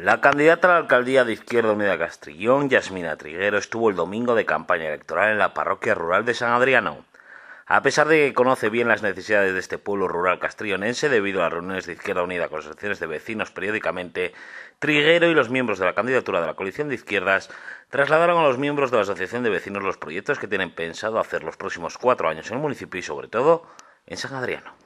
La candidata a la alcaldía de Izquierda Unida Castrillón, Yasmina Triguero, estuvo el domingo de campaña electoral en la parroquia rural de San Adriano. A pesar de que conoce bien las necesidades de este pueblo rural castrillonense debido a las reuniones de Izquierda Unida con asociaciones de vecinos periódicamente, Triguero y los miembros de la candidatura de la coalición de izquierdas trasladaron a los miembros de la Asociación de Vecinos los proyectos que tienen pensado hacer los próximos cuatro años en el municipio y sobre todo en San Adriano.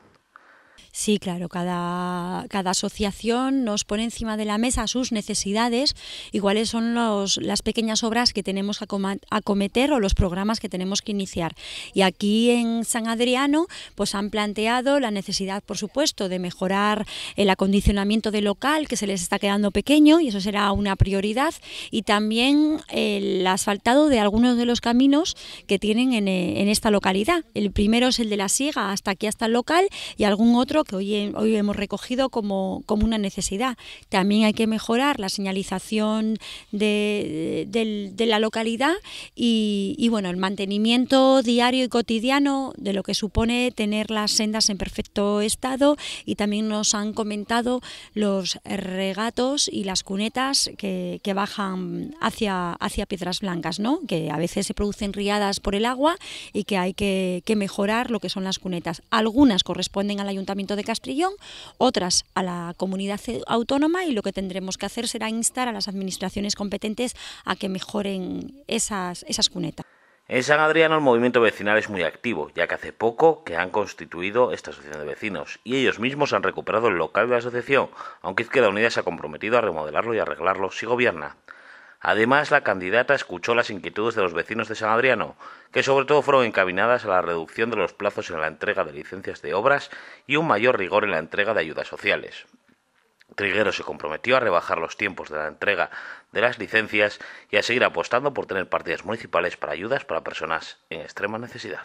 Sí, claro, cada, asociación nos pone encima de la mesa sus necesidades y cuáles son las pequeñas obras que tenemos que acometer o los programas que tenemos que iniciar. Y aquí en San Adriano pues han planteado la necesidad, por supuesto, de mejorar el acondicionamiento del local que se les está quedando pequeño y eso será una prioridad y también el asfaltado de algunos de los caminos que tienen en, en esta localidad. El primero es el de la Siega hasta aquí hasta el local y algún otro que hoy, hemos recogido como, como una necesidad. También hay que mejorar la señalización de, la localidad y, bueno, el mantenimiento diario y cotidiano de lo que supone tener las sendas en perfecto estado y también nos han comentado los regatos y las cunetas que, bajan hacia, hacia Piedras Blancas, que a veces se producen riadas por el agua y que hay que mejorar lo que son las cunetas. Algunas corresponden al ayuntamiento de Castrillón, otras a la comunidad autónoma y lo que tendremos que hacer será instar a las administraciones competentes a que mejoren esas, esas cunetas. En San Adriano el movimiento vecinal es muy activo, ya que hace poco que han constituido esta asociación de vecinos y ellos mismos han recuperado el local de la asociación, aunque Izquierda Unida se ha comprometido a remodelarlo y arreglarlo si gobierna. Además, la candidata escuchó las inquietudes de los vecinos de San Adriano, que sobre todo fueron encaminadas a la reducción de los plazos en la entrega de licencias de obras y un mayor rigor en la entrega de ayudas sociales. Triguero se comprometió a rebajar los tiempos de la entrega de las licencias y a seguir apostando por tener partidas municipales para ayudas para personas en extrema necesidad.